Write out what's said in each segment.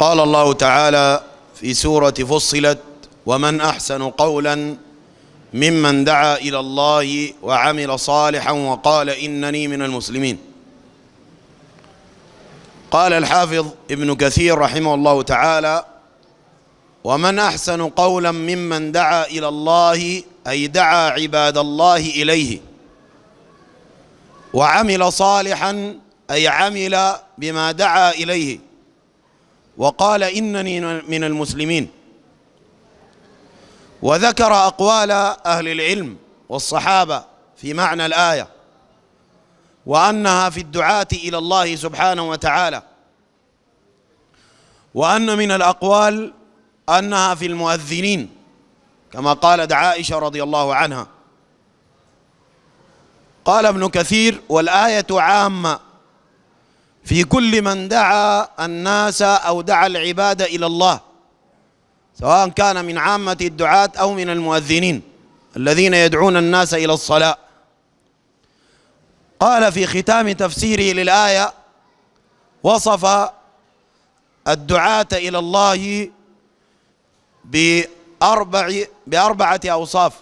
قال الله تعالى في سورة فصلت ومن أحسن قولا ممن دعا إلى الله وعمل صالحا وقال إنني من المسلمين قال الحافظ ابن كثير رحمه الله تعالى ومن أحسن قولا ممن دعا إلى الله أي دعا عباد الله إليه وعمل صالحا أي عمل بما دعا إليه وقال إنني من المسلمين وذكر أقوال أهل العلم والصحابة في معنى الآية وأنها في الدعاة إلى الله سبحانه وتعالى وأن من الأقوال أنها في المؤذنين كما قالت عائشة رضي الله عنها قال ابن كثير والآية عامة في كل من دعا الناس أو دعا العباد إلى الله سواء كان من عامة الدعاة أو من المؤذنين الذين يدعون الناس إلى الصلاة قال في ختام تفسيره للآية وصف الدعاة إلى الله بأربع بأربعة أوصاف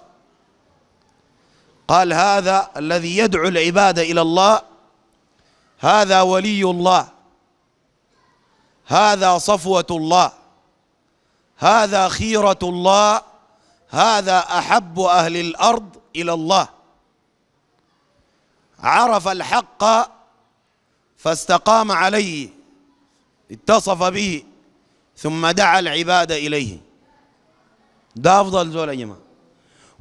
قال هذا الذي يدعو العباد إلى الله هذا ولي الله هذا صفوة الله هذا خيرة الله هذا أحب أهل الأرض إلى الله عرف الحق فاستقام عليه اتصف به ثم دعا العباد إليه ده أفضل زول يا جماعة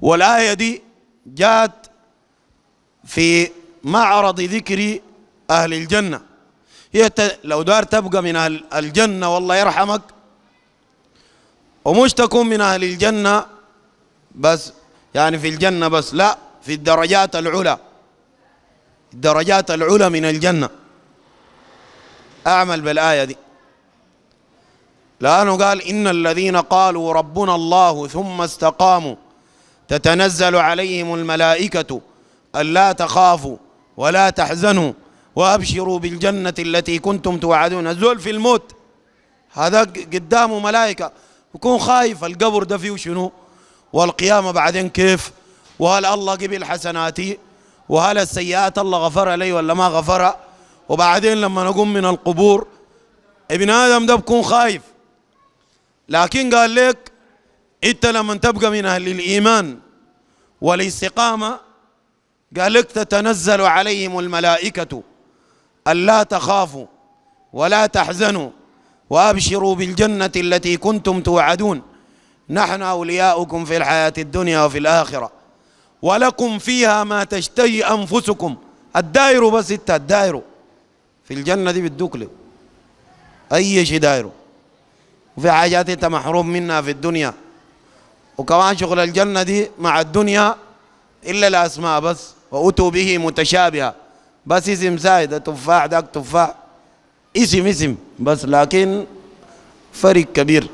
والآية دي جاءت في معرض ذكر أهل الجنة هي لو دار تبقى من أهل الجنة والله يرحمك ومش تكون من أهل الجنة بس يعني في الجنة بس لا في الدرجات العلى الدرجات العلى من الجنة أعمل بالآية دي لأنه قال إن الذين قالوا ربنا الله ثم استقاموا تتنزل عليهم الملائكة ألا تخافوا ولا تحزنوا وأبشروا بالجنة التي كنتم توعدون الزول في الموت هذا قدامه ملائكة يكون خايف القبر ده فيه شنو والقيامة بعدين كيف وهل الله قبل حسناتي وهل السيئات الله غفرها لي ولا ما غفرها وبعدين لما نقوم من القبور ابن آدم ده بكون خايف لكن قال لك انت لما تبقى من اهل الايمان والاستقامه قال لك تتنزل عليهم الملائكه ألا تخافوا ولا تحزنوا وأبشروا بالجنة التي كنتم توعدون نحن أولياؤكم في الحياة الدنيا وفي الآخرة ولكم فيها ما تشتهي أنفسكم الدائر بس انت الدائر في الجنة دي بدوك له أي شيء دائر وفي حاجات انت محروم منها في الدنيا وكمان شغل الجنة دي مع الدنيا إلا الأسماء بس وأتوا به متشابهة بس اسم زايد تفاح داك تفاح اسم اسم بس لكن فرق كبير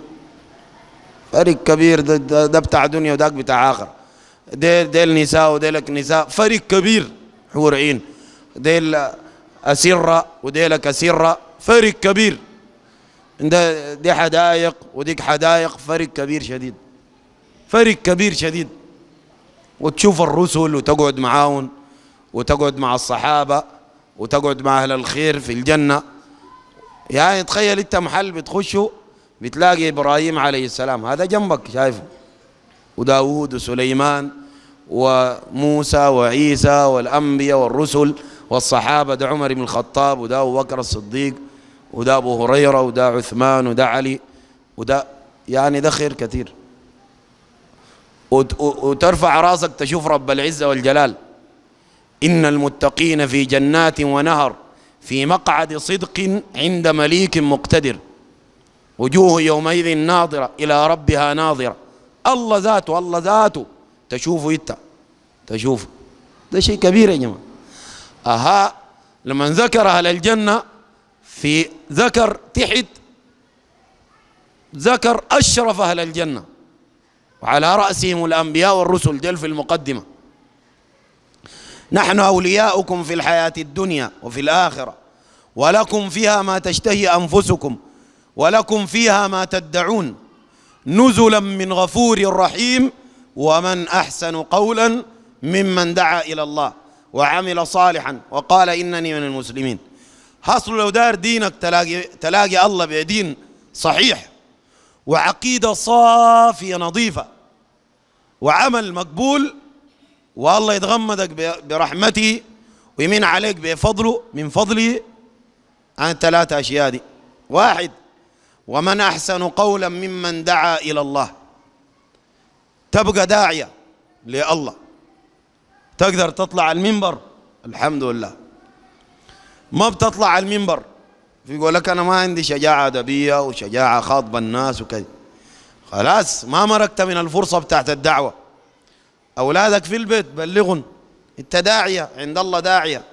فرق كبير ده, ده, بتاع دنيا وداك بتاع آخر ديل ديل نساء وديلك نساء فرق كبير حور عين ديل أسرة وديلك أسرة فرق كبير ده دي حدائق وديك حدائق فرق كبير شديد فرق كبير شديد وتشوف الرسل وتقعد معاهم وتقعد مع الصحابة وتقعد مع أهل الخير في الجنة يعني تخيل أنت محل بتخشه بتلاقي إبراهيم عليه السلام هذا جنبك شايفه وداود وسليمان وموسى وعيسى والأنبياء والرسل والصحابة ده عمر بن الخطاب وده أبو بكر الصديق وده أبو هريرة وده عثمان وده علي وده يعني ده خير كثير وترفع راسك تشوف رب العزة والجلال إن المتقين في جنات ونهر في مقعد صدق عند مليك مقتدر وجوه يومئذ ناظرة إلى ربها ناظرة الله ذاته الله ذاته تشوفه أنت تشوفه ده شيء كبير يا جماعة أها لما ذكر أهل الجنة في ذكر تحت ذكر أشرف أهل الجنة وعلى رأسهم الأنبياء والرسل جل في المقدمة نحن أولياؤكم في الحياة الدنيا وفي الآخرة ولكم فيها ما تشتهي أنفسكم ولكم فيها ما تدعون نزلا من غفور رحيم ومن أحسن قولا ممن دعا إلى الله وعمل صالحا وقال إنني من المسلمين حصل لو دار دينك تلاقي, تلاقي الله بدين صحيح وعقيدة صافية نظيفة وعمل مقبول والله يتغمدك برحمته ويمين عليك بفضله من فضله عن ثلاثة أشياء دي واحد ومن أحسن قولا ممن دعا إلى الله تبقى داعية لله تقدر تطلع المنبر الحمد لله ما بتطلع المنبر يقول لك أنا ما عندي شجاعة أدبية وشجاعة خاطبة الناس وكذا خلاص ما مرقت من الفرصة بتاعت الدعوة أولادك في البيت بلغهم أنت داعية عند الله داعية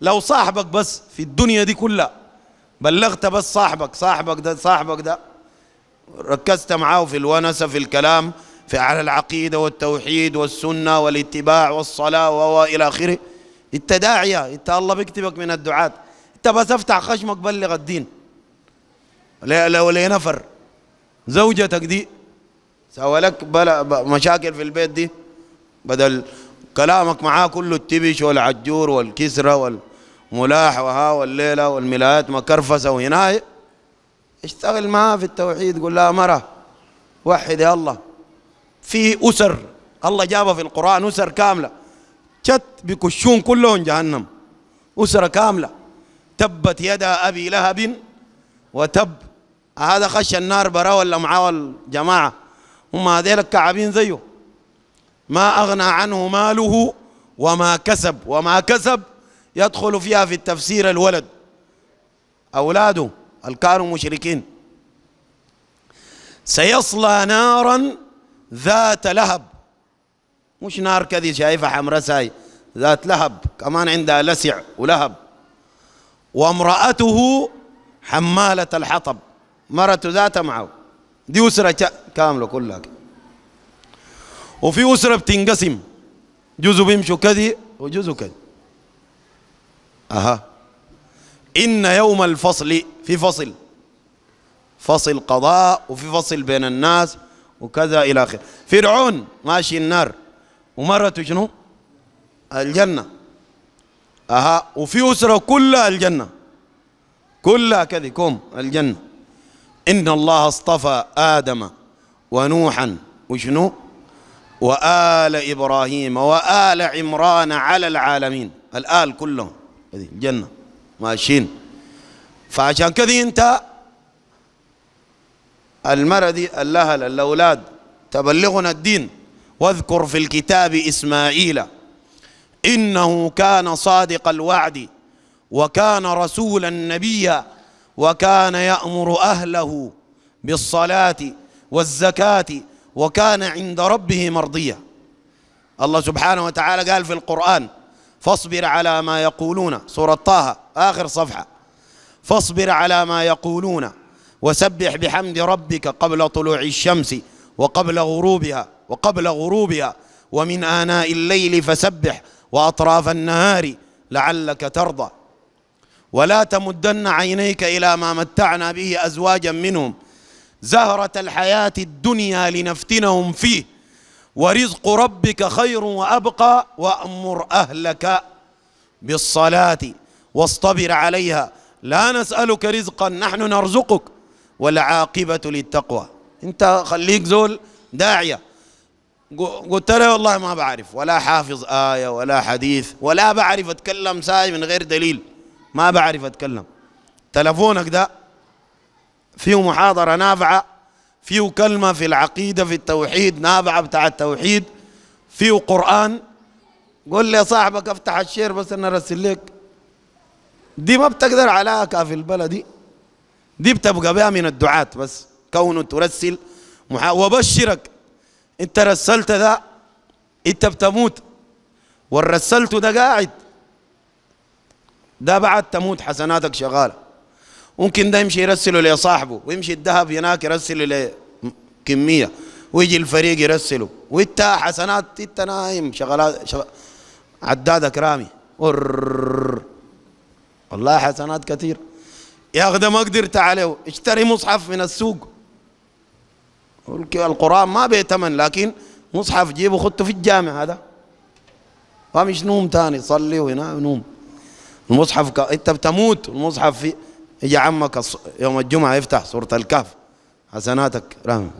لو صاحبك بس في الدنيا دي كلها بلغت بس صاحبك صاحبك ده صاحبك ده ركزت معاه في الونسة في الكلام في على العقيدة والتوحيد والسنة والاتباع والصلاة وإلى آخره أنت داعية أنت الله بيكتبك من الدعاة أنت بس افتح خشمك بلغ الدين لو نفر زوجتك دي سوى لك بلا مشاكل في البيت دي بدل كلامك معاه كله التبش والعجور والكسرة والملاح وها والليلة والملايات مكرفسة وهناي اشتغل معاه في التوحيد قول لها مرة وحد يا الله في أسر الله جابها في القرآن أسر كاملة شت بكشون كلهم جهنم أسرة كاملة تبت يدا أبي لهب وتب هذا خش النار برا ولا معاه الجماعة هم هذيل كعبين زيه ما أغنى عنه ماله وما كسب وما كسب يدخل فيها في التفسير الولد أولاده الكانوا مشركين سيصلى نارا ذات لهب مش نار كذي شايفها حمراء ساي ذات لهب كمان عندها لسع ولهب وامرأته حمالة الحطب مرته ذات معه دي أسرة كاملة كلها وفي أسرة بتنقسم جزء بيمشوا كذي وجزء كذي أها إن يوم الفصل في فصل فصل قضاء وفي فصل بين الناس وكذا إلى آخره فرعون ماشي النار ومرته شنو الجنة أها وفي أسرة كلها الجنة كلها كذي كوم الجنة إن الله اصطفى آدم ونوحا وشنو وآل إبراهيم وآل عمران على العالمين الآل كلهم الجنة ماشيين فعشان كذا أنت المرة دي الأهل الأولاد تبلغنا الدين واذكر في الكتاب إسماعيل إنه كان صادق الوعد وكان رسولا نبيا وكان يأمر أهله بالصلاة والزكاة وكان عند ربه مرضيا الله سبحانه وتعالى قال في القرآن فاصبر على ما يقولون سورة طه آخر صفحة فاصبر على ما يقولون وسبح بحمد ربك قبل طلوع الشمس وقبل غروبها وقبل غروبها ومن آناء الليل فسبح وأطراف النهار لعلك ترضى ولا تمدن عينيك إلى ما متعنا به أزواجا منهم زهرة الحياة الدنيا لنفتنهم فيه ورزق ربك خير وأبقى وأمر أهلك بالصلاة واصطبر عليها لا نسألك رزقا نحن نرزقك والعاقبة للتقوى انت خليك زول داعية قلت له والله ما بعرف ولا حافظ آية ولا حديث ولا بعرف أتكلم ساي من غير دليل ما بعرف أتكلم تلفونك ده فيه محاضرة نافعة فيه كلمة في العقيدة في التوحيد نافعة بتاع التوحيد فيه قرآن قول لي صاحبك افتح الشير بس انا ارسل لك دي ما بتقدر علاقة في البلد دي دي بتبقى بها من الدعاة بس كونه ترسل محا... وبشرك انت رسلت ده انت بتموت والرسلت ده قاعد ده بعد تموت حسناتك شغاله ممكن ده يمشي يرسله لصاحبه ويمشي الذهب هناك يرسله لكميه ويجي الفريق يرسله وانت حسنات انت نايم شغلات شغل عدادك رامي والله حسنات كثير يا اخي ده ما قدرت عليه اشتري مصحف من السوق القران ما بيتمن لكن مصحف جيبه خدته في الجامع هذا فمش نوم تاني صلي وينام نوم المصحف انت بتموت المصحف في يجي عمك يوم الجمعة يفتح سورة الكهف حسناتك رام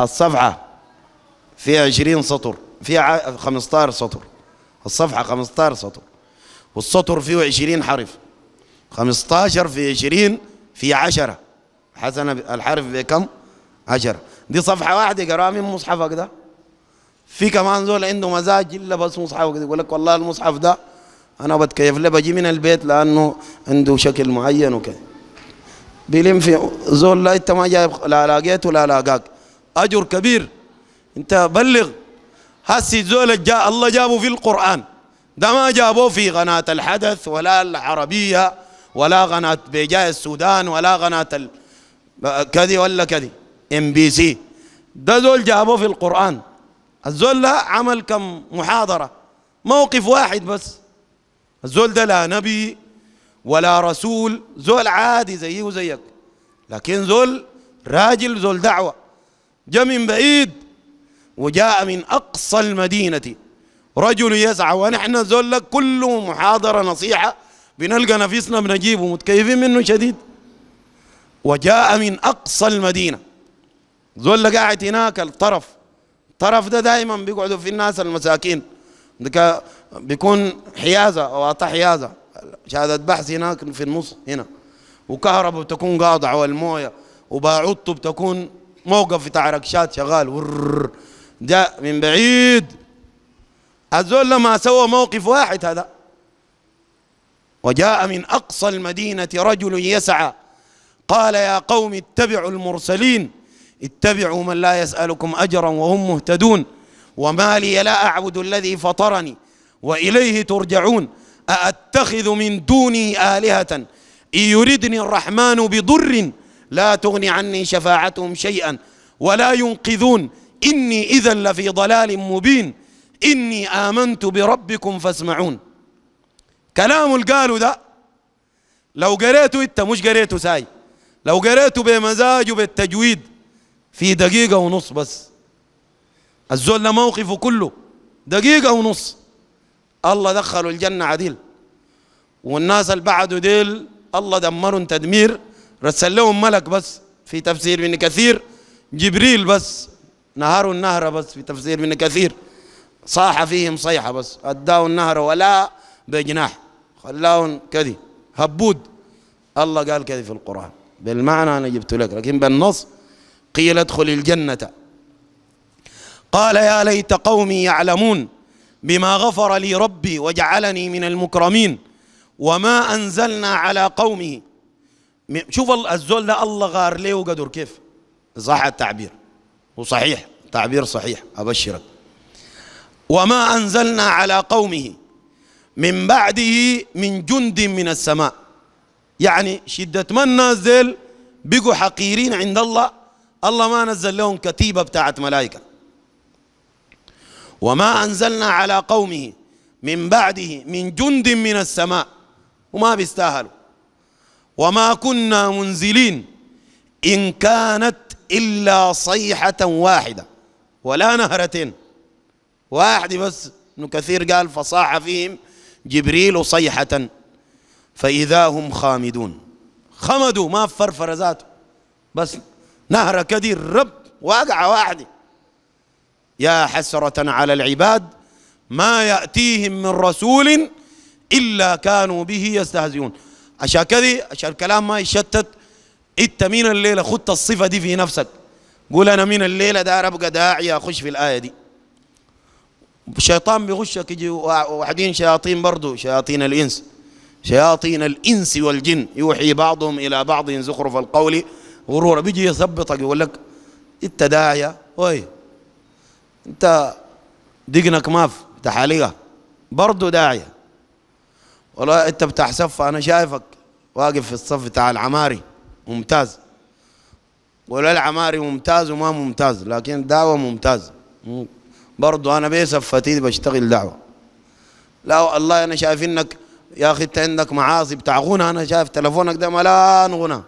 الصفحة فيها 20 سطر فيها 15 سطر الصفحة 15 سطر والسطر فيه 20 حرف 15 في 20 في 10 حسنة الحرف بكم؟ 10 دي صفحة واحدة قراها من مصحفك ده في كمان زول عنده مزاج إلا بس مصحفك يقول لك والله المصحف ده انا بتكيف له بجي من البيت لانه عنده شكل معين وكذا بيلم في زول لا انت ما جايب لا لاقيت ولا لاقاك اجر كبير انت بلغ هسي زول جاء الله جابه في القران ده ما جابوه في قناه الحدث ولا العربيه ولا قناه بيجاي السودان ولا قناه ال... كذي ولا كذي ام بي سي ده زول جابوه في القران الزول لا عمل كم محاضره موقف واحد بس الزول ده لا نبي ولا رسول زول عادي زيه وزيك لكن زول راجل زول دعوة جاء من بعيد وجاء من أقصى المدينة رجل يسعى ونحن زول لك كله محاضرة نصيحة بنلقى نفسنا بنجيبه متكيفين منه شديد وجاء من أقصى المدينة زول قاعد هناك الطرف الطرف ده دائما بيقعدوا في الناس المساكين بيكون حيازه أعطى حيازه شهاده بحث هناك في النص هنا وكهرباء بتكون قاطعه والمويه وباعوطة بتكون موقف بتاع ركشات شغال ور جاء من بعيد الزول لما سوى موقف واحد هذا وجاء من اقصى المدينه رجل يسعى قال يا قوم اتبعوا المرسلين اتبعوا من لا يسالكم اجرا وهم مهتدون وما لي لا اعبد الذي فطرني وإليه ترجعون أأتخذ من دوني آلهة إن يردني الرحمن بضر لا تغني عني شفاعتهم شيئا ولا ينقذون إني إذا لفي ضلال مبين إني آمنت بربكم فاسمعون كلام القالوا ده لو قريته انت مش قريته ساي لو قريته بمزاج وبالتجويد في دقيقة ونص بس الزول موقفه كله دقيقة ونص الله دخلوا الجنة عديل والناس اللي بعدوا ديل الله دمرهم تدمير رسل لهم ملك بس في تفسير ابن كثير جبريل بس نهار النهر بس في تفسير ابن كثير صاح فيهم صيحة بس أداوا النهر ولا بجناح خلاهم كذي هبود الله قال كذي في القرآن بالمعنى أنا جبت لك لكن بالنص قيل ادخل الجنة قال يا ليت قومي يعلمون بما غفر لي ربي وجعلني من المكرمين وما أنزلنا على قومه شوف الزول ده الله غار ليه وقدر كيف صح التعبير وصحيح تعبير صحيح أبشرك وما أنزلنا على قومه من بعده من جند من السماء يعني شدة ما الناس ديل بقوا حقيرين عند الله الله ما نزل لهم كتيبة بتاعت ملائكة وما أنزلنا على قومه من بعده من جند من السماء وما بيستاهلوا وما كنا منزلين إن كانت إلا صيحة واحدة ولا نهرتين واحد بس ابن كثير قال فصاح فيهم جبريل صيحة فإذا هم خامدون خمدوا ما فرفر ذاته بس نهر كدير رب واقعة واحدة يا حسرة على العباد ما يأتيهم من رسول إلا كانوا به يستهزئون عشان كذي عشان الكلام ما يشتت انت من الليلة خدت الصفة دي في نفسك قول أنا من الليلة داير أبقى داعي أخش في الآية دي الشيطان بيغشك يجي واحدين شياطين برضو شياطين الإنس شياطين الإنس والجن يوحي بعضهم إلى بعض زخرف القول غرورا بيجي يثبطك يقول لك أنت داعية وي انت دقنك ما في تحاليها برضه داعيه والله انت بتاع صف انا شايفك واقف في الصف بتاع العماري ممتاز ولا العماري ممتاز وما ممتاز لكن دعوه ممتاز برضه انا بصفتي بشتغل دعوه لا والله انا شايف انك يا اخي انت عندك معاصي بتاع غنى انا شايف تلفونك ده ملان غنى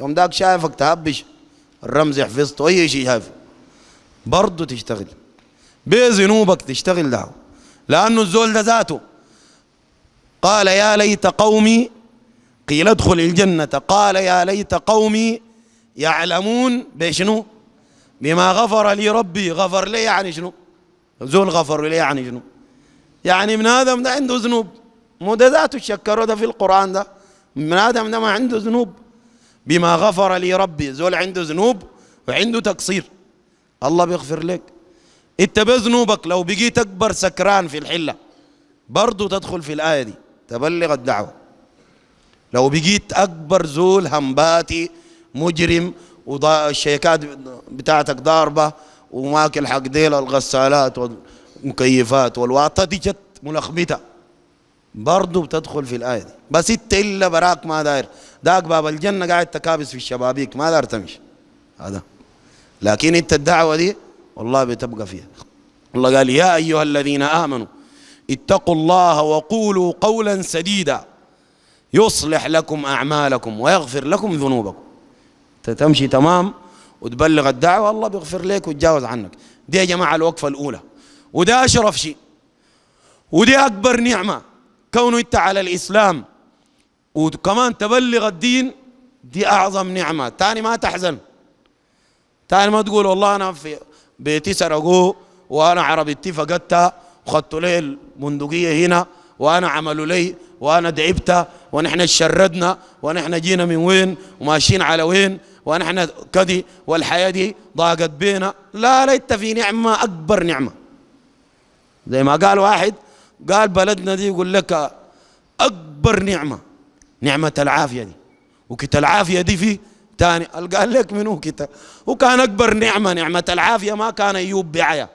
يوم داك شايفك تهبش الرمز حفظته اي شيء شايفه برضه تشتغل بذنوبك تشتغل له لأنه الزول ده ذاته قال يا ليت قومي قيل ادخل الجنة قال يا ليت قومي يعلمون بشنو بما غفر لي ربي غفر لي يعني شنو زول غفر لي يعني شنو يعني من آدم ده عنده ذنوب مو ده ذاته شكروا ده في القرآن ده من آدم ده ما عنده ذنوب بما غفر لي ربي زول عنده ذنوب وعنده تقصير الله بيغفر لك انت بذنوبك لو بقيت اكبر سكران في الحله برضه تدخل في الايه دي تبلغ الدعوه لو بقيت اكبر زول همباتي مجرم والشيكات بتاعتك ضاربه وماكل حق ديل الغسالات والمكيفات والواطه دي جت ملخبطه برضه بتدخل في الايه دي بس انت الا براك ما داير داك باب الجنه قاعد تكابس في الشبابيك ما داير تمشي هذا لكن انت الدعوه دي والله بتبقى فيها الله قال يا أيها الذين آمنوا اتقوا الله وقولوا قولا سديدا يصلح لكم أعمالكم ويغفر لكم ذنوبكم تمشي تمام وتبلغ الدعوة الله بيغفر لك ويتجاوز عنك دي يا جماعة الوقفة الأولى وده أشرف شيء ودي أكبر نعمة كونه أنت على الإسلام وكمان تبلغ الدين دي أعظم نعمة تاني ما تحزن تاني ما تقول والله أنا في بيتي سرقوه وانا عربيتي فقدتها وخدت لي البندقيه هنا وانا عملوا لي وانا دعبت ونحن اتشردنا ونحن جينا من وين وماشيين على وين ونحن كدي والحياه دي ضاقت بينا لا ليت في نعمه اكبر نعمه زي ما قال واحد قال بلدنا دي يقول لك اكبر نعمه نعمه العافيه دي وكت العافيه دي في الثاني قال لك منو كده وكان أكبر نعمة نعمة العافية ما كان أيوب بعيا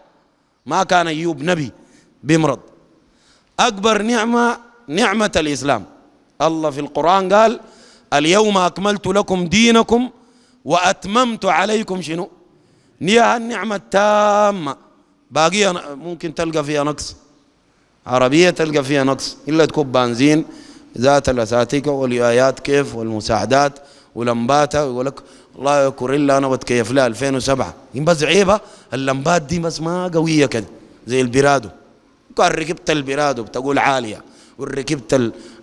ما كان أيوب نبي بمرض أكبر نعمة نعمة الإسلام الله في القرآن قال اليوم أكملت لكم دينكم وأتممت عليكم شنو نيها النعمة التامة باقية ممكن تلقى فيها نقص عربية تلقى فيها نقص إلا تكون بنزين ذات الأساتيك والآيات كيف والمساعدات ولمباتها ويقول لك الله يا كوريلا انا بتكيف لها 2007 بس عيبها اللمبات دي بس ما قويه كده زي البرادو كان ركبت البرادو بتقول عاليه وركبت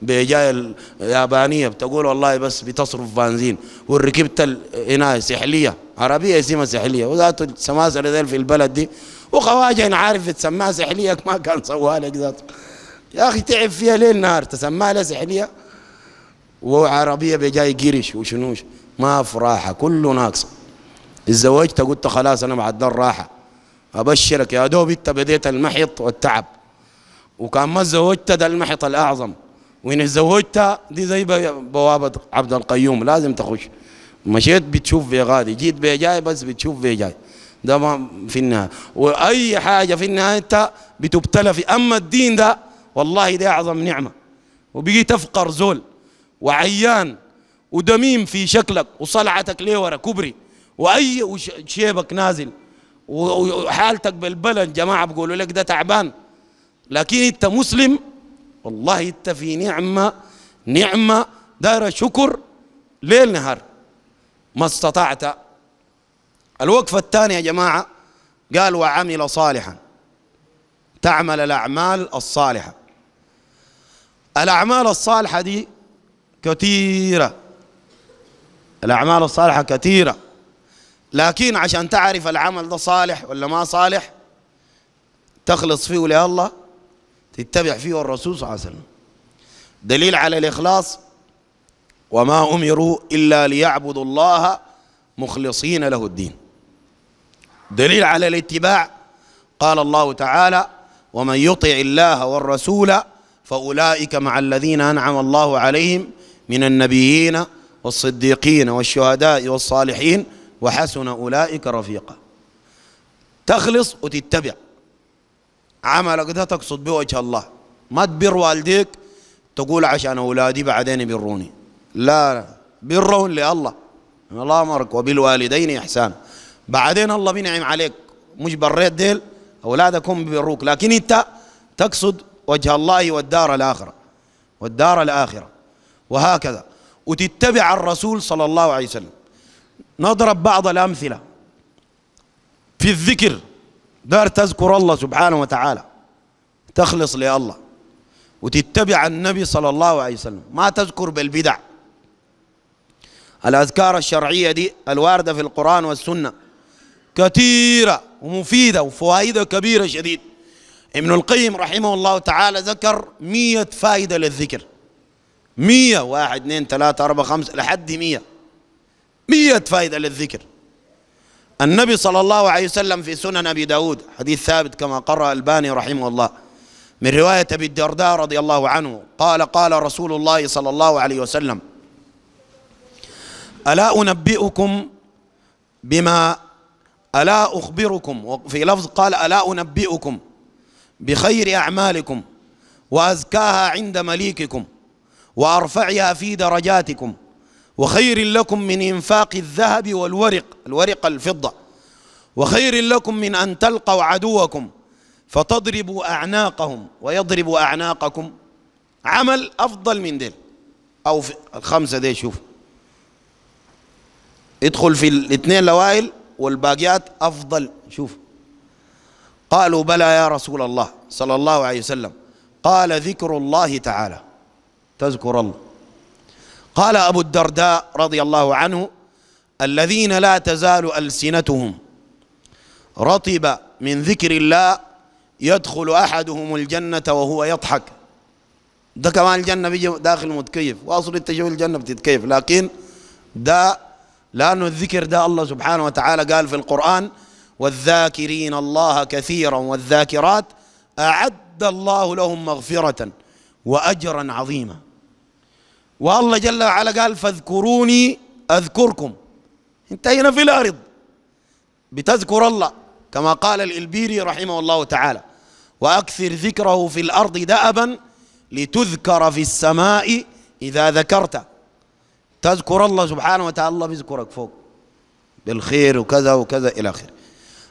البيجاية اليابانية بتقول والله بس بتصرف بنزين وركبت هنا سحلية عربية اسمها سحلية وذات السماسرة ذي في البلد دي وخواجة عارف تسماها سحلية ما كان سواها لك ذاته يا أخي تعب فيها ليل نهار تسماها لها سحلية وعربية بجاي قرش وشنوش ما في راحة كله ناقص اتزوجت قلت خلاص أنا بعد راحة أبشرك يا دوب أنت بديت المحط والتعب وكان ما تزوجت ده المحط الأعظم وإن تزوجت دي زي بوابة عبد القيوم لازم تخش مشيت بتشوف في غادي جيت بجاي بس بتشوف في جاي ده ما في النهاية وأي حاجة في النهاية أنت بتبتلى في أما الدين ده والله ده أعظم نعمة وبيجي تفقر زول وعيان ودميم في شكلك وصلعتك ليه ورا كبري واي شيبك نازل وحالتك بالبلن جماعه بيقولوا لك ده تعبان لكن انت مسلم والله انت في نعمه نعمه دار شكر ليل نهار ما استطعت الوقفه الثانيه يا جماعه قال وعمل صالحا تعمل الاعمال الصالحه الاعمال الصالحه دي كثيرة الأعمال الصالحة كثيرة لكن عشان تعرف العمل ده صالح ولا ما صالح تخلص فيه لله الله تتبع فيه الرسول صلى الله عليه وسلم دليل على الإخلاص وما أمروا إلا ليعبدوا الله مخلصين له الدين دليل على الاتباع قال الله تعالى ومن يطع الله والرسول فأولئك مع الذين أنعم الله عليهم من النبيين والصديقين والشهداء والصالحين وحسن أولئك رفيقا تخلص وتتبع عملك ده تقصد بوجه الله ما تبر والديك تقول عشان أولادي بعدين يبروني لا برهم لله الله أمرك وبالوالدين إحسان بعدين الله بينعم عليك مش بريت ديل أولادك هم بيبروك لكن أنت تقصد وجه الله والدار الآخرة والدار الآخرة وهكذا وتتبع الرسول صلى الله عليه وسلم نضرب بعض الأمثلة في الذكر دار تذكر الله سبحانه وتعالى تخلص لله وتتبع النبي صلى الله عليه وسلم ما تذكر بالبدع الأذكار الشرعية دي الواردة في القرآن والسنة كثيرة ومفيدة وفوائدة كبيرة شديد ابن القيم رحمه الله تعالى ذكر مية فائدة للذكر مية واحد اثنين ثلاثة أربعة خمسة لحد مية مية فائدة للذكر النبي صلى الله عليه وسلم في سنن أبي داود حديث ثابت كما قرأ الباني رحمه الله من رواية أبي الدرداء رضي الله عنه قال قال رسول الله صلى الله عليه وسلم ألا أنبئكم بما ألا أخبركم وفي لفظ قال ألا أنبئكم بخير أعمالكم وأزكاها عند مليككم وارفعها في درجاتكم وخير لكم من انفاق الذهب والورق الورق الفضه وخير لكم من ان تلقوا عدوكم فتضربوا اعناقهم ويضربوا اعناقكم عمل افضل من ديل او في الخمسه دي شوف ادخل في الاثنين الاوائل والباقيات افضل شوف قالوا بلى يا رسول الله صلى الله عليه وسلم قال ذكر الله تعالى تذكر الله قال أبو الدرداء رضي الله عنه الذين لا تزال ألسنتهم رطب من ذكر الله يدخل أحدهم الجنة وهو يضحك ده كمان الجنة بيجي داخل متكيف وأصل التجول الجنة بتتكيف لكن ده لأنه الذكر ده الله سبحانه وتعالى قال في القرآن والذاكرين الله كثيرا والذاكرات أعد الله لهم مغفرة وأجرا عظيما والله جل وعلا قال فاذكروني أذكركم انت هنا في الأرض بتذكر الله كما قال الإلبيري رحمه الله تعالى وأكثر ذكره في الأرض دأبا لتذكر في السماء إذا ذكرت تذكر الله سبحانه وتعالى الله بيذكرك فوق بالخير وكذا وكذا إلى آخره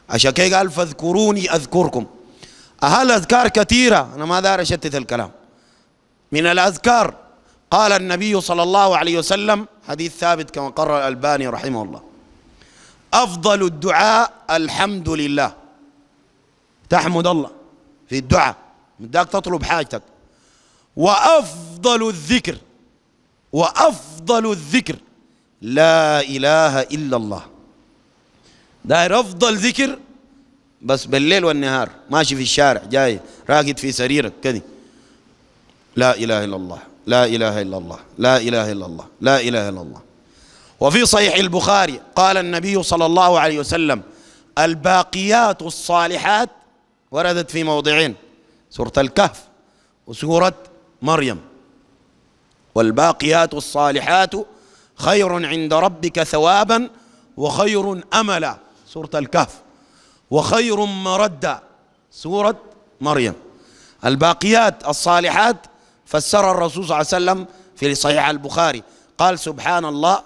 عشان كي قال فاذكروني أذكركم أهل أذكار كثيرة أنا ما دار أشتت الكلام من الأذكار قال النبي صلى الله عليه وسلم حديث ثابت كما قرر الألباني رحمه الله أفضل الدعاء الحمد لله تحمد الله في الدعاء بدك داك تطلب حاجتك وأفضل الذكر وأفضل الذكر لا إله إلا الله داير أفضل ذكر بس بالليل والنهار ماشي في الشارع جاي راقد في سريرك كذي لا إله إلا الله لا إله إلا الله لا إله إلا الله لا إله إلا الله وفي صحيح البخاري قال النبي صلى الله عليه وسلم الباقيات الصالحات وردت في موضعين سورة الكهف وسورة مريم والباقيات الصالحات خير عند ربك ثوابا وخير املا سوره الكهف وخير مردا سوره مريم الباقيات الصالحات فسر الرسول صلى الله عليه وسلم في صحيح البخاري قال سبحان الله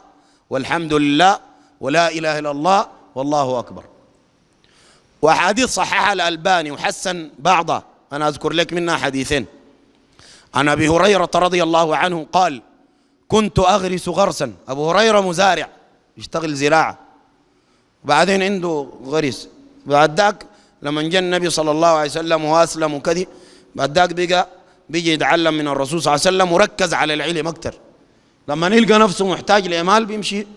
والحمد لله ولا إله إلا الله والله أكبر وأحاديث صححها الألباني وحسن بعضها أنا أذكر لك منها حديثين عن أبي هريرة رضي الله عنه قال كنت أغرس غرسا أبو هريرة مزارع يشتغل زراعة بعدين عنده غرس بعد ذاك لما جاء النبي صلى الله عليه وسلم وأسلم وكذي بعد ذاك بقى بيجي يتعلم من الرسول صلى الله عليه وسلم وركز على العلم اكثر لما يلقى نفسه محتاج لمال بيمشي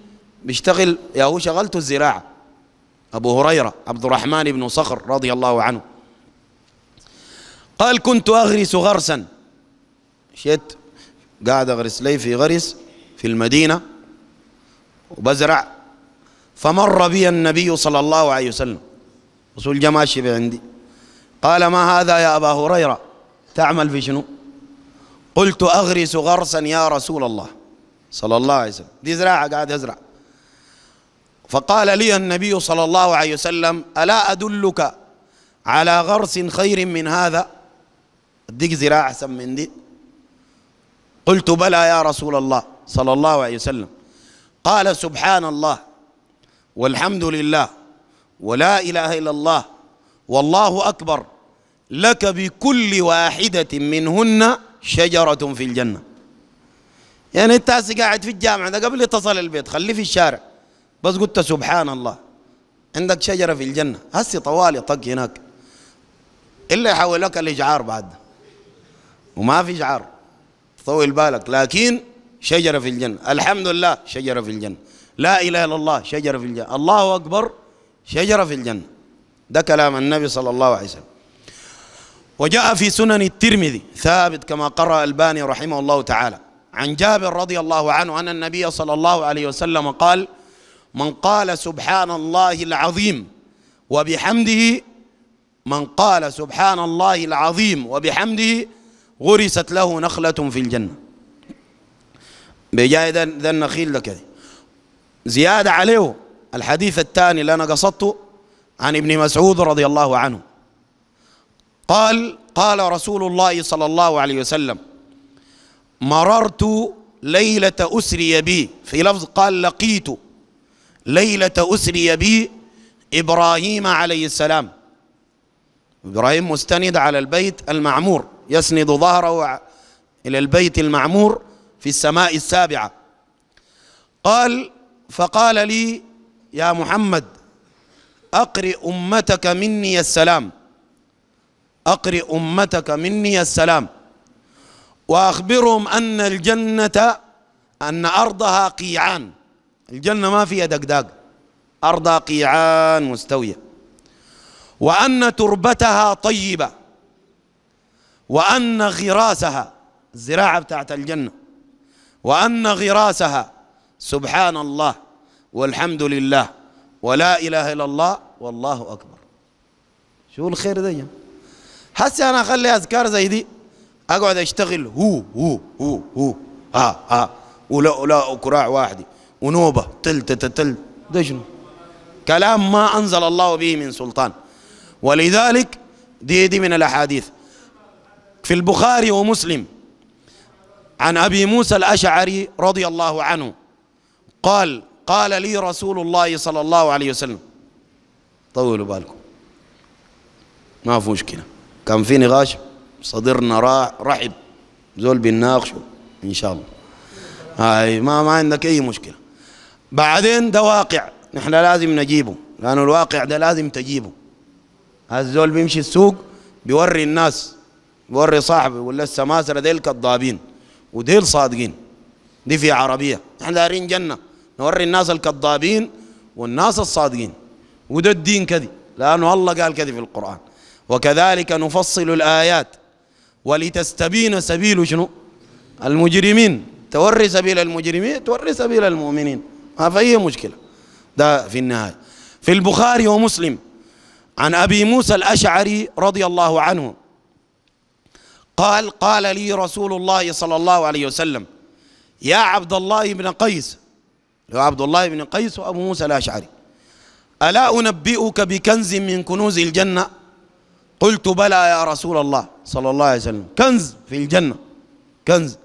بيشتغل يا هو شغلته الزراعه ابو هريره عبد الرحمن بن صخر رضي الله عنه قال كنت اغرس غرسا مشيت قاعد اغرس لي في غرس في المدينه وبزرع فمر بي النبي صلى الله عليه وسلم رسول جماشي عندي قال ما هذا يا ابا هريره تعمل في شنو قلت أغرس غرسا يا رسول الله صلى الله عليه وسلم دي زراعة قاعد يزرع فقال لي النبي صلى الله عليه وسلم ألا أدلك على غرس خير من هذا اديك زراعة احسن من دي قلت بلى يا رسول الله صلى الله عليه وسلم قال سبحان الله والحمد لله ولا إله إلا الله والله أكبر لك بكل واحدة منهن شجرة في الجنة يعني انت هسه قاعد في الجامعة ده قبل يتصل البيت خليه في الشارع بس قلت سبحان الله عندك شجرة في الجنة هسه طوالي طق هناك إلا يحول لك الإجعار بعد وما في إجعار طول بالك لكن شجرة في الجنة الحمد لله شجرة في الجنة لا إله إلا الله شجرة في الجنة الله أكبر شجرة في الجنة ده كلام النبي صلى الله عليه وسلم وجاء في سنن الترمذي ثابت كما قرأ الباني رحمه الله تعالى عن جابر رضي الله عنه أن النبي صلى الله عليه وسلم قال من قال سبحان الله العظيم وبحمده من قال سبحان الله العظيم وبحمده غرست له نخلة في الجنة بجاي ذا النخيل ده زيادة عليه الحديث الثاني اللي أنا قصدته عن ابن مسعود رضي الله عنه قال قال رسول الله صلى الله عليه وسلم مررت ليلة أسري بي في لفظ قال لقيت ليلة أسري بي إبراهيم عليه السلام إبراهيم مستند على البيت المعمور يسند ظهره إلى البيت المعمور في السماء السابعة قال فقال لي يا محمد أقرئ أمتك مني السلام أقرئ أمتك مني السلام وأخبرهم أن الجنة أن أرضها قيعان الجنة ما فيها دقداق أرضها قيعان مستوية وأن تربتها طيبة وأن غراسها الزراعة بتاعت الجنة وأن غراسها سبحان الله والحمد لله ولا إله إلا الله والله أكبر شو الخير ده هسه انا اخلي اذكار زي دي اقعد اشتغل هو هو هو هو ها ها ولا ولا وكراع واحدة ونوبة تل تل تل شنو كلام ما أنزل الله به من سلطان ولذلك دي دي من الأحاديث في البخاري ومسلم عن أبي موسى الأشعري رضي الله عنه قال قال لي رسول الله صلى الله عليه وسلم طولوا بالكم ما في مشكله كان في نقاش صدرنا رحب زول بيناقشوا ان شاء الله هاي ما ما عندك اي مشكله بعدين ده واقع نحن لازم نجيبه لانه الواقع ده لازم تجيبه هذا الزول بيمشي السوق بيوري الناس بيوري صاحبه يقول له السماسره ديل كذابين وديل صادقين دي في عربيه نحن دارين جنه نوري الناس الكذابين والناس الصادقين وده الدين كذي لانه الله قال كذي في القران وكذلك نفصل الآيات ولتستبين سبيل شنو المجرمين توري سبيل المجرمين توري سبيل المؤمنين ما في أي مشكلة ده في النهاية في البخاري ومسلم عن أبي موسى الأشعري رضي الله عنه قال قال لي رسول الله صلى الله عليه وسلم يا عبد الله بن قيس هو عبد الله بن قيس وأبو موسى الأشعري ألا أنبئك بكنز من كنوز الجنة قلت بلى يا رسول الله صلى الله عليه وسلم كنز في الجنة كنز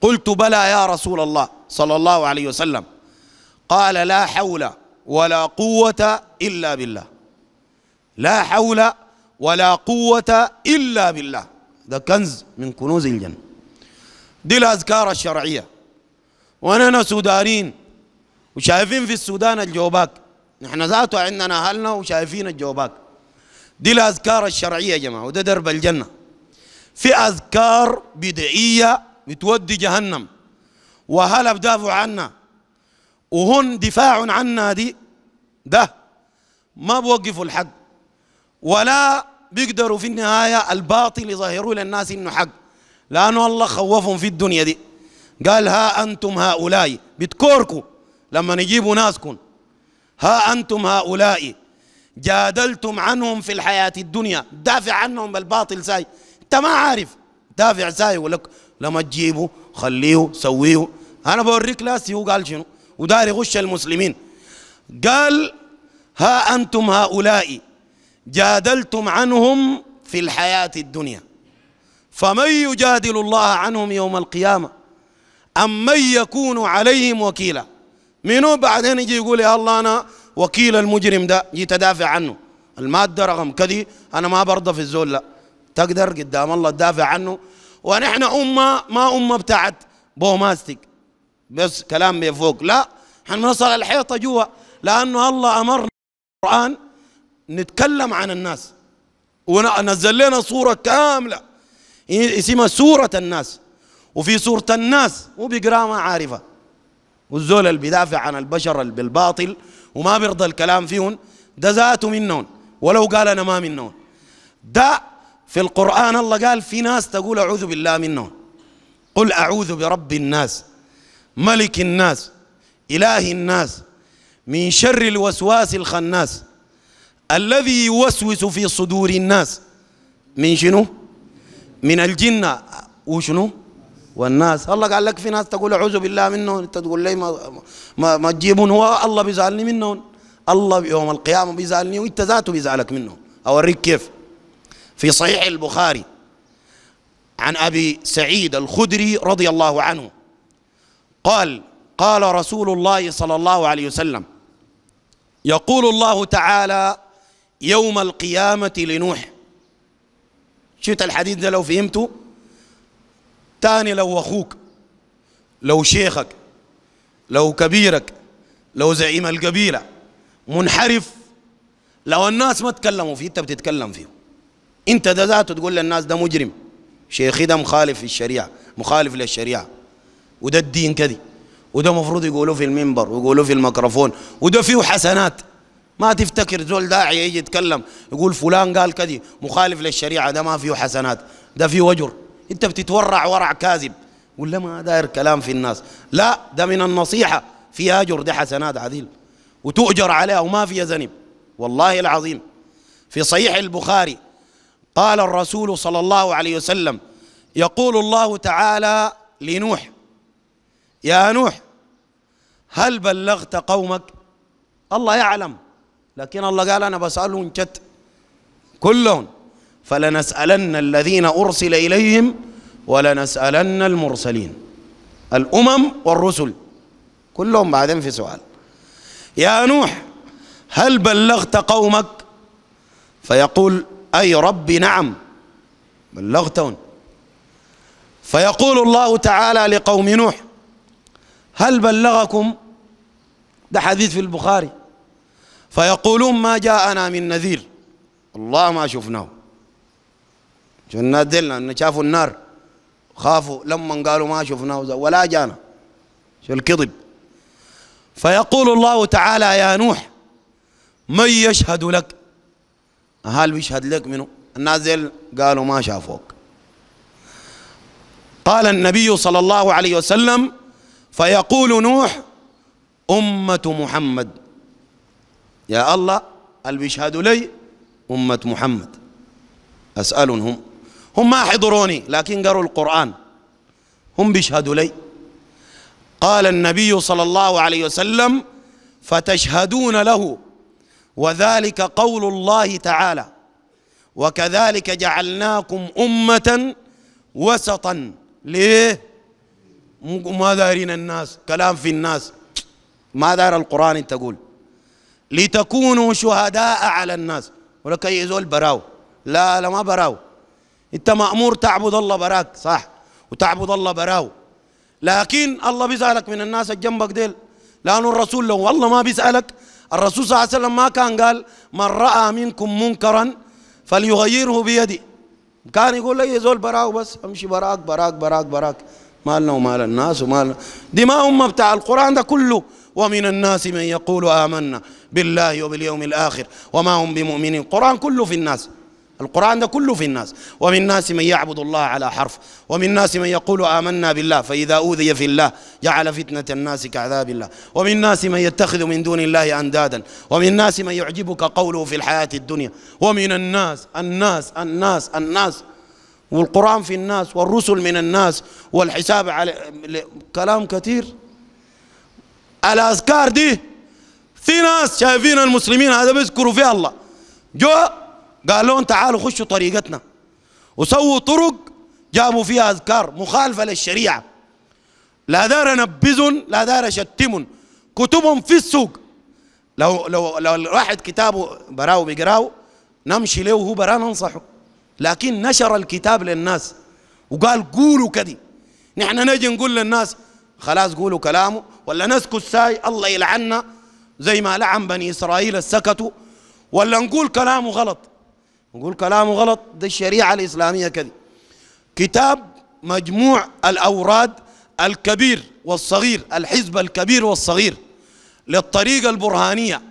قلت بلى يا رسول الله صلى الله عليه وسلم قال لا حول ولا قوة إلا بالله لا حول ولا قوة إلا بالله ده كنز من كنوز الجنة دي الأذكار الشرعية وأنا سودارين وشايفين في السودان الجوباك نحن ذاته عندنا أهلنا وشايفين الجوباك دي الأذكار الشرعية يا جماعة وده درب الجنة في أذكار بدعية بتودي جهنم وهلا بدافعوا عنا وهن دفاع عنا دي ده ما بوقفوا الحق ولا بيقدروا في النهاية الباطل يظهروا للناس إنه حق لأنه الله خوفهم في الدنيا دي قال ها أنتم هؤلاء بتكوركوا لما نجيبوا ناسكم ها أنتم هؤلاء جادلتم عنهم في الحياة الدنيا دافع عنهم بالباطل زاي انت ما عارف دافع زاي ولك لما تجيبه خليه سويه انا بوريك لاسي هو قال شنو ودار يغش المسلمين قال ها انتم هؤلاء جادلتم عنهم في الحياة الدنيا فمن يجادل الله عنهم يوم القيامة أم من يكون عليهم وكيلا منو بعدين يجي يقول يا الله أنا وكيل المجرم ده جيت ادافع عنه الماده رقم كذي انا ما برضى في الزول لا تقدر قدام الله تدافع عنه ونحن امه ما امه بتاعت بوماستيك بس كلام فوق لا احنا بنصل الحيطه جوا لانه الله امرنا القران نتكلم عن الناس ونزل لنا صوره كامله اسمها سوره الناس وفي سوره الناس وبيقراها ما عارفه والزول اللي بيدافع عن البشر بالباطل وما بيرضى الكلام فيهم ده ذاته منهم ولو قال انا ما منهم ده في القران الله قال في ناس تقول اعوذ بالله منهم قل اعوذ برب الناس ملك الناس اله الناس من شر الوسواس الخناس الذي يوسوس في صدور الناس من شنو من الجنه وشنو والناس الله قال لك في ناس تقول اعوذ بالله منهم انت تقول لي ما ما, ما تجيبون هو الله بيزعلني منهم الله يوم القيامه بيزعلني وانت ذاته بيزعلك منهم اوريك كيف في صحيح البخاري عن ابي سعيد الخدري رضي الله عنه قال قال رسول الله صلى الله عليه وسلم يقول الله تعالى يوم القيامه لنوح شفت الحديث ده لو فهمته تاني لو أخوك لو شيخك لو كبيرك لو زعيم القبيلة منحرف لو الناس ما تكلموا فيه أنت بتتكلم فيه أنت ده ذاته تقول للناس ده مجرم شيخي ده مخالف في الشريعة مخالف للشريعة وده الدين كذي وده مفروض يقولوه في المنبر ويقولوه في الميكروفون وده فيه حسنات ما تفتكر زول داعي يجي يتكلم يقول فلان قال كذي مخالف للشريعة ده ما فيه حسنات ده فيه وجر انت بتتورع ورع كاذب ولا ما داير كلام في الناس لا ده من النصيحة في أجر ده حسنات عديل وتؤجر عليها وما فيها ذنب والله العظيم في صحيح البخاري قال الرسول صلى الله عليه وسلم يقول الله تعالى لنوح يا نوح هل بلغت قومك الله يعلم لكن الله قال أنا بسألهم شت كلهم فلنسألن الذين أرسل إليهم ولنسألن المرسلين الأمم والرسل كلهم بعدين في سؤال يا نوح هل بلغت قومك فيقول أي رب نعم بلغتهم فيقول الله تعالى لقوم نوح هل بلغكم ده حديث في البخاري فيقولون ما جاءنا من نذير الله ما شفناه شو دلنا إن شافوا النار خافوا لما قالوا ما شفناه ولا جانا شو الكذب فيقول الله تعالى يا نوح من يشهد لك هل يشهد لك منه النازل قالوا ما شافوك قال النبي صلى الله عليه وسلم فيقول نوح أمة محمد يا الله هل يشهد لي أمة محمد أسألهم هم ما حضروني لكن قروا القرآن هم بيشهدوا لي قال النبي صلى الله عليه وسلم فتشهدون له وذلك قول الله تعالى وكذلك جعلناكم أمة وسطا ليه ما دارين الناس كلام في الناس ما دار القرآن انت تقول لتكونوا شهداء على الناس ولك يزول براو لا لا ما براو انت مأمور تعبد الله براك صح وتعبد الله براو لكن الله بيسألك من الناس جنبك ديل لأنه الرسول لو والله ما بيسألك الرسول صلى الله عليه وسلم ما كان قال من رأى منكم منكرا فليغيره بيدي كان يقول لي زول براو بس امشي براك براك براك براك مالنا ومال الناس ومال دي ما أمة بتاع القرآن ده كله ومن الناس من يقول آمنا بالله وباليوم الآخر وما هم بمؤمنين القرآن كله في الناس القرآن ده كله في الناس ومن الناس من يعبد الله على حرف ومن الناس من يقول آمنا بالله فإذا أوذي في الله جعل فتنة الناس كعذاب الله ومن الناس من يتخذ من دون الله أندادا ومن الناس من يعجبك قوله في الحياة الدنيا ومن الناس الناس الناس الناس والقرآن في الناس والرسل من الناس والحساب على كلام كثير الأذكار دي في ناس شايفين المسلمين هذا بيذكروا فيها الله جو قال لهم تعالوا خشوا طريقتنا وسووا طرق جابوا فيها أذكار مخالفة للشريعة لا دار نبذن لا دار شتمن كتبهم في السوق لو لو لو الواحد كتابه براو بيقراه نمشي له وهو برا ننصحه لكن نشر الكتاب للناس وقال قولوا كذي نحن نجي نقول للناس خلاص قولوا كلامه ولا نسكت ساي الله يلعننا زي ما لعن بني اسرائيل السكتوا ولا نقول كلامه غلط نقول كلامه غلط ده الشريعة الإسلامية كذي كتاب مجموع الأوراد الكبير والصغير الحزب الكبير والصغير للطريقة البرهانية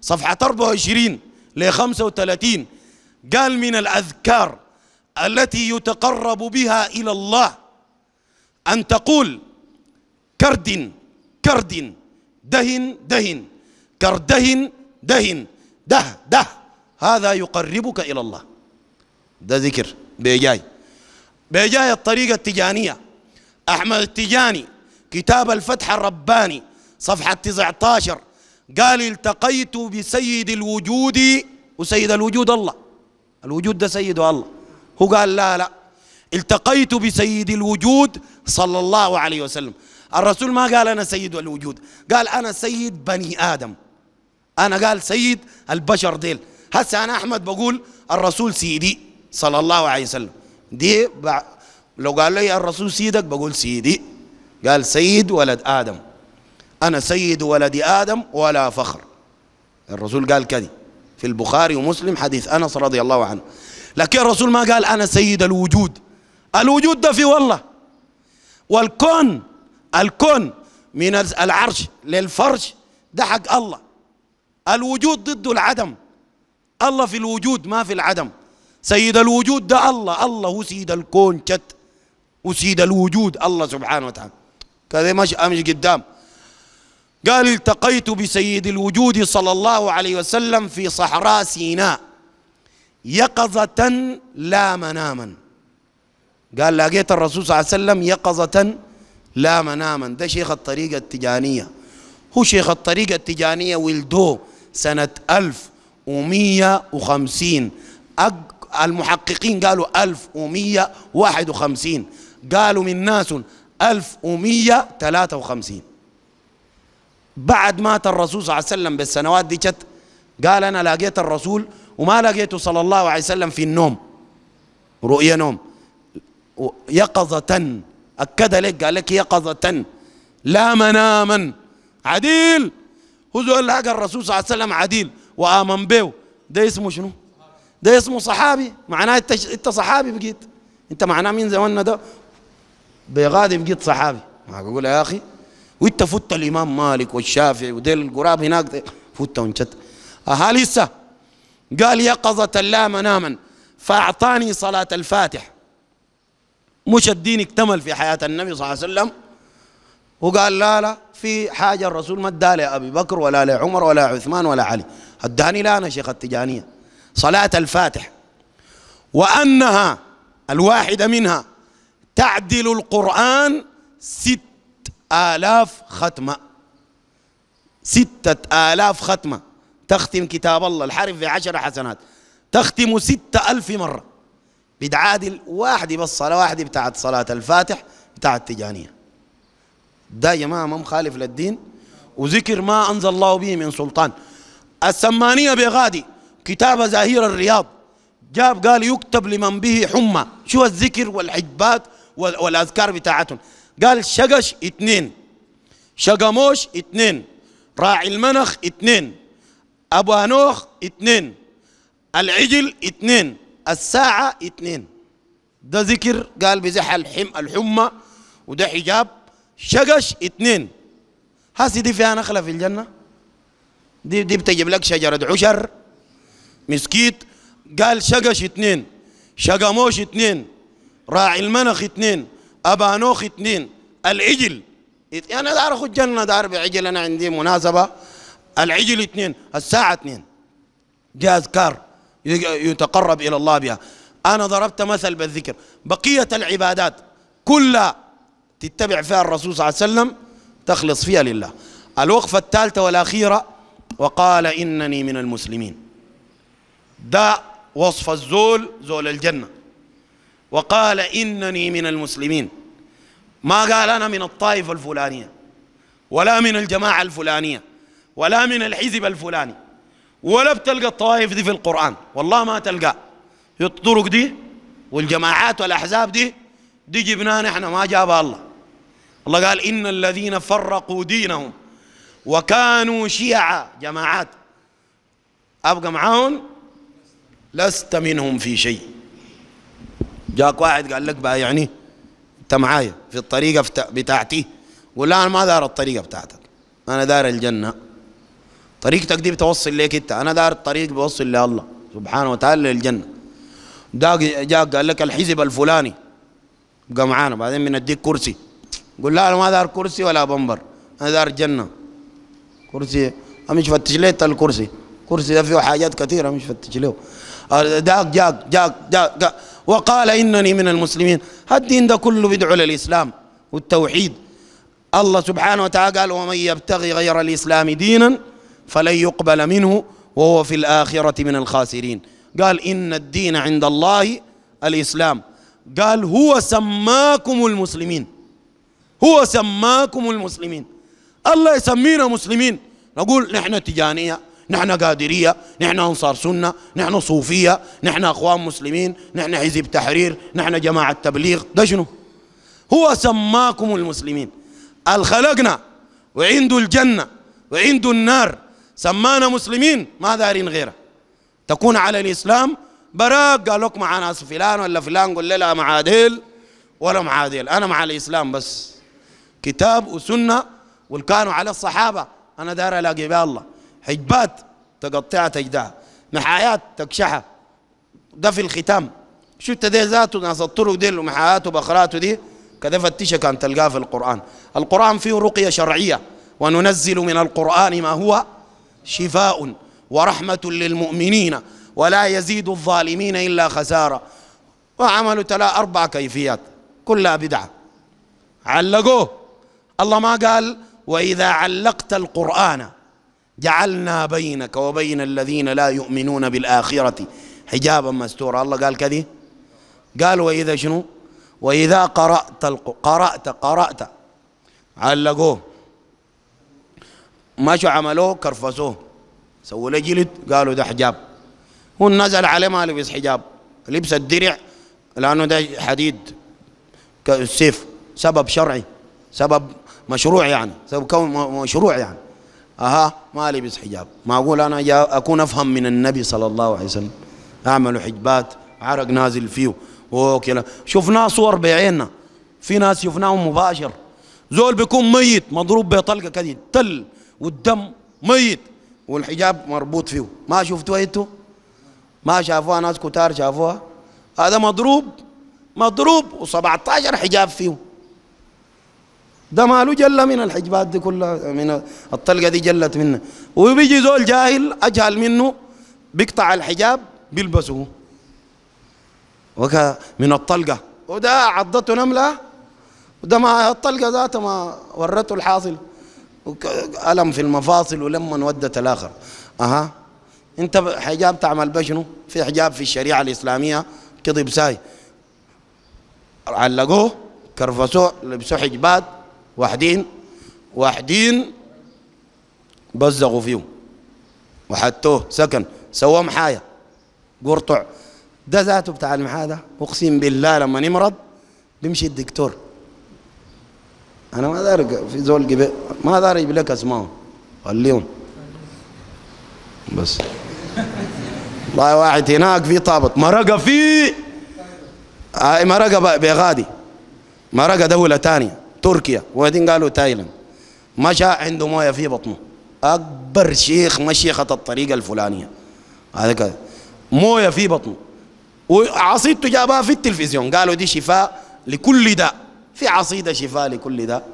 صفحة 24 ل 35 قال من الأذكار التي يتقرب بها إلى الله أن تقول كرد كرد دهن دهن كردهن دهن ده ده هذا يقربك إلى الله ده ذكر بيجاي بيجاي الطريقة التجانية أحمد التجاني كتاب الفتح الرباني صفحة 19 قال التقيت بسيد الوجود وسيد الوجود الله الوجود ده سيده الله هو قال لا لا التقيت بسيد الوجود صلى الله عليه وسلم الرسول ما قال أنا سيد الوجود قال أنا سيد بني آدم أنا قال سيد البشر ديل هسه انا احمد بقول الرسول سيدي صلى الله عليه وسلم دي لو قال لي الرسول سيدك بقول سيدي قال سيد ولد ادم انا سيد ولد ادم ولا فخر الرسول قال كذي في البخاري ومسلم حديث انس رضي الله عنه لكن الرسول ما قال انا سيد الوجود الوجود ده في والله والكون الكون من العرش للفرش ده حق الله الوجود ضد العدم الله في الوجود ما في العدم سيد الوجود ده الله الله هو سيد الكون شت وسيد الوجود الله سبحانه وتعالى كذا مش امشي قدام قال التقيت بسيد الوجود صلى الله عليه وسلم في صحراء سيناء يقظة لا مناما قال لقيت الرسول صلى الله عليه وسلم يقظة لا مناما ده شيخ الطريقة التجانية هو شيخ الطريقة التجانية ولدوه سنة 1000 1150 أج... المحققين قالوا 1151 قالوا من ناس 1153 بعد مات الرسول صلى الله عليه وسلم بالسنوات دي جت قال أنا لقيت الرسول وما لقيته صلى الله عليه وسلم في النوم رؤيا نوم يقظة أكد لك قال لك يقظة لا مناما عديل هو لقى الرسول صلى الله عليه وسلم عديل وامن به ده اسمه شنو ده اسمه صحابي معناه انت انت صحابي بقيت انت معناه من زماننا ده بغادي بقيت صحابي اقول يا اخي وانت فت الامام مالك والشافعي وديل القراب هناك فت وانشت اها لسه قال يقظة لا مناما فاعطاني صلاة الفاتح مش الدين اكتمل في حياة النبي صلى الله عليه وسلم وقال لا لا في حاجة الرسول ما ادى لأبي بكر ولا لعمر ولا عثمان ولا علي اداني لا انا شيخ التجانيه صلاه الفاتح وانها الواحده منها تعدل القران ست آلاف ختمة ستة آلاف ختمة تختم كتاب الله الحرف في عشر حسنات تختم ستة ألف مرة بتعادل واحدة بس صلاة واحدة بتاعت صلاة الفاتح بتاعت تجانية ده يا جماعة ما مخالف للدين وذكر ما أنزل الله به من سلطان السمانية بغادي كتاب زهير الرياض جاب قال يكتب لمن به حمى شو الذكر والحجبات والأذكار بتاعتهم قال شقش اثنين شقموش اثنين راعي المنخ اثنين أبو هنوخ اثنين العجل اثنين الساعة اثنين ده ذكر قال بزح الحم الحمى وده حجاب شقش اثنين هسي دي فيها نخلة في الجنة دي دي بتجيب لك شجره عشر مسكيت قال شقش اثنين شقموش اثنين راعي المنخ اثنين ابانوخ اثنين العجل يعني انا دار اخو جنه دار بعجل انا عندي مناسبه العجل اثنين الساعه اثنين دي اذكار يتقرب الى الله بها انا ضربت مثل بالذكر بقيه العبادات كلها تتبع فيها الرسول صلى الله عليه وسلم تخلص فيها لله الوقفه الثالثه والاخيره وقال إنني من المسلمين ده وصف الزول زول الجنة وقال إنني من المسلمين ما قال أنا من الطائفة الفلانية ولا من الجماعة الفلانية ولا من الحزب الفلاني ولا بتلقى الطوائف دي في القرآن والله ما تلقى الطرق دي والجماعات والأحزاب دي دي جبناها نحن ما جابها الله الله قال إن الذين فرقوا دينهم وكانوا شيعا جماعات أبقى معاهم لست منهم في شيء جاك واحد قال لك بقى يعني أنت معايا في الطريقة بتاعتي قول لا أنا ما دار الطريقة بتاعتك أنا دار الجنة طريقتك دي بتوصل ليك أنت أنا دار الطريق بوصل لله سبحانه وتعالى للجنة جاك جاك قال لك الحزب الفلاني بقى معانا بعدين بنديك كرسي قول لا أنا ما دار كرسي ولا بنبر أنا دار جنة كرسي مش فتش ليه الكرسي كرسي ده فيه حاجات كثيره مش فتش له آه، جاك جاك جاك جاك وقال انني من المسلمين الدين ده كله بيدعو للاسلام والتوحيد الله سبحانه وتعالى قال ومن يبتغي غير الاسلام دينا فلن يقبل منه وهو في الاخره من الخاسرين قال ان الدين عند الله الاسلام قال هو سماكم المسلمين هو سماكم المسلمين الله يسمينا مسلمين نقول نحن تجانية نحن قادرية نحن أنصار سنة نحن صوفية نحن أخوان مسلمين نحن حزب تحرير نحن جماعة تبليغ ده شنو هو سماكم المسلمين الخلقنا وعنده الجنة وعنده النار سمانا مسلمين ما دارين غيره تكون على الإسلام براك قال لك مع ناس فلان ولا فلان قل لا معاديل ولا معاديل أنا مع الإسلام بس كتاب وسنة والكانوا على الصحابة أنا داير ألاقي بها الله حجبات تقطع تجدها محايات تكشحها ده في الختام شو ذاته ناس الطرق دي ومحاياته وبخراته دي كده فتشة كان تلقاه في القرآن القرآن فيه رقية شرعية وننزل من القرآن ما هو شفاء ورحمة للمؤمنين ولا يزيد الظالمين إلا خسارة وعملوا تلا أربع كيفيات كلها بدعة علقوه الله ما قال واذا علقت القران جعلنا بينك وبين الذين لا يؤمنون بالاخره حجابا مستورا الله قال كذي قال واذا شنو واذا قرات قرات قرات علقوه مشوا عملوه كرفسوه سووا له جلد قالوا ده حجاب هو نزل عليه ما لبس حجاب لبس الدرع لانه ده حديد السيف سبب شرعي سبب مشروع يعني كون مشروع يعني أها ما لبس حجاب ما أقول أنا جا أكون أفهم من النبي صلى الله عليه وسلم أعملوا حجبات عرق نازل فيه وكذا شفناه صور بعيننا في ناس شفناهم مباشر زول بيكون ميت مضروب بطلقة كذا تل والدم ميت والحجاب مربوط فيه ما شفتوها انتوا ما شافوها ناس كتار شافوها هذا مضروب مضروب و17 حجاب فيه ده ماله جل من الحجبات دي كلها من الطلقه دي جلت منه وبيجي زول جاهل اجهل منه بيقطع الحجاب بيلبسه وكا من الطلقه وده عضته نمله وده ما الطلقه ذاته ما ورته الحاصل ألم في المفاصل ولما ودت الآخر أها أنت حجاب تعمل بشنو في حجاب في الشريعة الإسلامية كذب ساي علقوه كرفسوه لبسوه حجبات واحدين واحدين بزغوا فيهم وحطوه سكن سووه محايا قرطع ده ذاته بتاع المحايا ده اقسم بالله لما نمرض بيمشي الدكتور انا ما دار في زول جبه ما دار يجيب لك اسمائهم خليهم بس والله واحد هناك في طابط مرقه فيه آه، مرقه بغادي مرقه دوله ثانيه تركيا وبعدين قالوا تايلاند مشى عنده مويه في بطنه اكبر شيخ مشيخه الطريقه الفلانيه هذا كذا مويه في بطنه وعصيدته جابها في التلفزيون قالوا دي شفاء لكل داء في عصيده شفاء لكل داء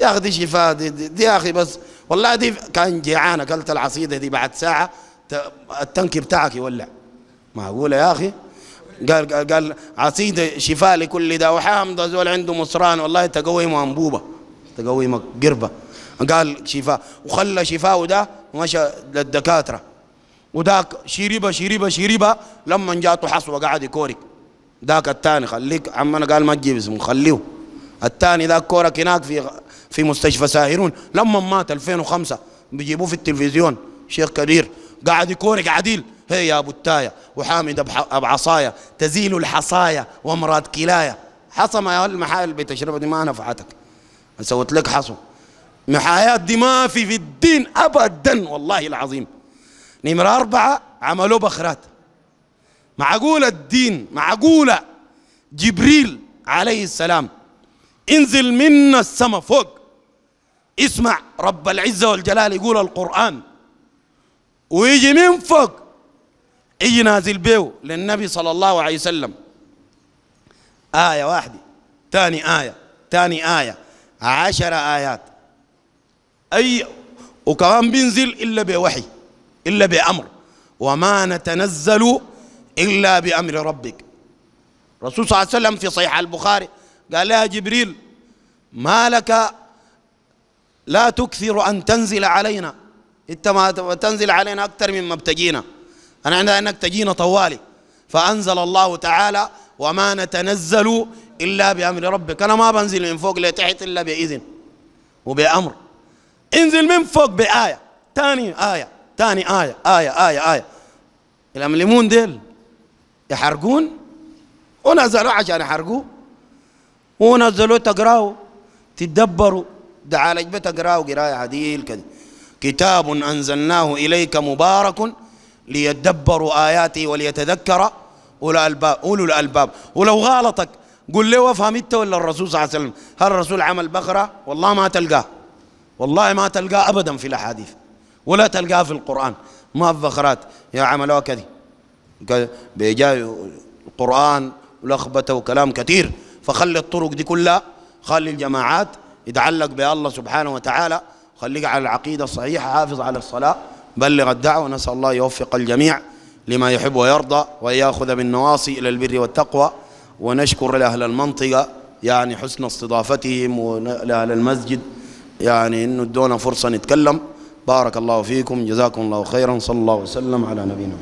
يا اخي دي شفاء دي, دي, دي يا اخي بس والله دي كان جيعان اكلت العصيده دي بعد ساعه التنكي بتاعك يولع معقوله يا اخي قال قال, قال عصيدة شفاء لكل داء وحامضة زول عنده مصران والله تقويمه أنبوبة تقويمه قربة قال شفاء وخلى شفاء ده ومشى للدكاترة وذاك شريبه شريبه شريبه لما جاته حصوة قاعد يكورك ذاك الثاني خليك عمنا قال ما تجيب اسمه خليه الثاني ذاك كورك هناك في في مستشفى ساهرون لما مات 2005 بيجيبوه في التلفزيون شيخ كبير قاعد يكورك عديل هي يا ابو التاية وحامد ابو عصايا تزيل الحصايا وامراض كلايا حصى ما المحايل بتشربها دي ما نفعتك سوت لك حصو محايات دي ما في في الدين ابدا والله العظيم نمرة أربعة عملوا بخرات معقولة الدين معقولة جبريل عليه السلام انزل منا السما فوق اسمع رب العزة والجلال يقول القرآن ويجي من فوق اي نازل بيو للنبي صلى الله عليه وسلم آية واحدة ثاني آية ثاني آية عشر آيات أي وكمان بينزل إلا بوحي إلا بأمر وما نتنزل إلا بأمر ربك الرسول صلى الله عليه وسلم في صحيح البخاري قال لها جبريل ما لك لا تكثر أن تنزل علينا أنت ما تنزل علينا أكثر مما بتجينا أنا عندها أنك تجينا طوالي فأنزل الله تعالى وما نتنزل إلا بأمر ربك أنا ما بنزل من فوق لتحت إلا بإذن وبأمر انزل من فوق بآية ثاني آية ثاني آية آية آية آية الامليمون ديل يحرقون ونزلوا عشان يحرقوه ونزلوا تقرأوا تدبروا ده عالج بتقرأوا قرايه عديل كده كتاب أنزلناه إليك مبارك ليدبروا آياتي وليتذكر أولو الألباب أولو الألباب ولو غالطك قل له افهم انت ولا الرسول صلى الله عليه وسلم هل الرسول عمل بقرة والله ما تلقاه والله ما تلقاه أبدا في الأحاديث ولا تلقاه في القرآن ما في بخرات يا عملوها كذي بيجا القرآن ولخبطة وكلام كثير فخلي الطرق دي كلها خلي الجماعات يتعلق بالله سبحانه وتعالى خليك على العقيدة الصحيحة حافظ على الصلاة بلغ الدعوة نسأل الله يوفق الجميع لما يحب ويرضى ويأخذ بالنواصي إلى البر والتقوى ونشكر لأهل المنطقة يعني حسن استضافتهم ولأهل المسجد يعني أنه ادونا فرصة نتكلم بارك الله فيكم جزاكم الله خيرا صلى الله وسلم على نبينا